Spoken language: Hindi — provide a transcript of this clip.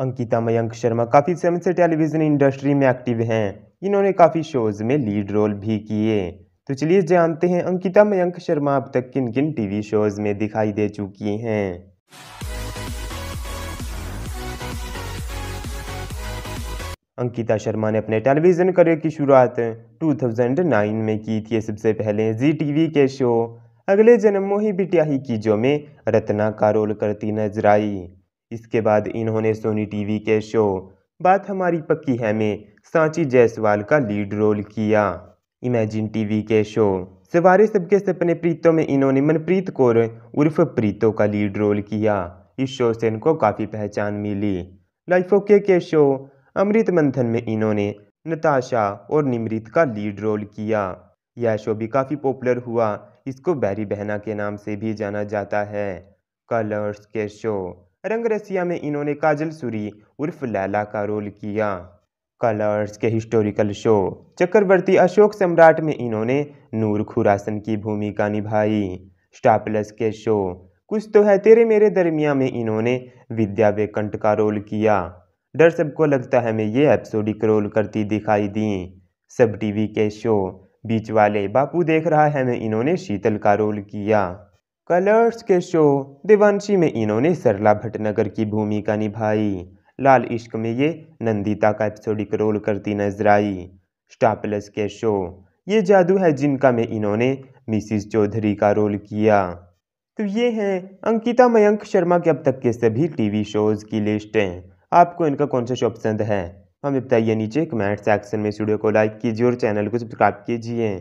अंकिता मयंक शर्मा काफ़ी समय से टेलीविज़न इंडस्ट्री में एक्टिव हैं इन्होंने काफ़ी शोज़ में लीड रोल भी किए तो चलिए जानते हैं अंकिता मयंक शर्मा अब तक किन किन टीवी शोज़ में दिखाई दे चुकी हैं अंकिता शर्मा ने अपने टेलीविज़न करियर की शुरुआत 2009 में की थी सबसे पहले जी टीवी के शो अगले जन्म मोहि बिटियाही की जो में रत्ना का रोल करती नजर आई इसके बाद इन्होंने सोनी टीवी के शो बात हमारी पक्की है में सांची जायसवाल का लीड रोल किया इमेजिन टीवी के शो सवारे सबके सपने प्रीतों में इन्होंने मनप्रीत कौर उर्फ प्रीतों का लीड रोल किया इस शो से इनको काफ़ी पहचान मिली लाइफ ओके के शो अमृत मंथन में इन्होंने नताशा और निमृत का लीड रोल किया यह शो भी काफ़ी पॉपुलर हुआ इसको बैरी बहना के नाम से भी जाना जाता है कलर्स के शो रंगरसिया में इन्होंने काजल सूरी उर्फ लैला का रोल किया कलर्स के हिस्टोरिकल शो चक्रवर्ती अशोक सम्राट में इन्होंने नूर खुरासन की भूमिका निभाई स्टापलस के शो कुछ तो है तेरे मेरे दरमिया में इन्होंने विद्या वेकंट का रोल किया डर सबको लगता है मैं ये एपिसोडिक रोल करती दिखाई दी सब टीवी के शो बीच वाले बापू देख रहा है मैं इन्होंने शीतल का रोल किया कलर्स के शो दिवंशी में इन्होंने सरला भटनगर की भूमिका निभाई लाल इश्क में ये नंदिता का एपिसोडिक रोल करती नजर आई स्टार प्लस के शो ये जादू है जिनका में इन्होंने मिसिस चौधरी का रोल किया तो ये हैं अंकिता मयंक शर्मा के अब तक के सभी टीवी शोज़ की लिस्टें आपको इनका कौन सा शो पसंद है हमें बताइए नीचे कमेंट सेक्शन में स्टूडियो को लाइक कीजिए और चैनल को सब्सक्राइब कीजिए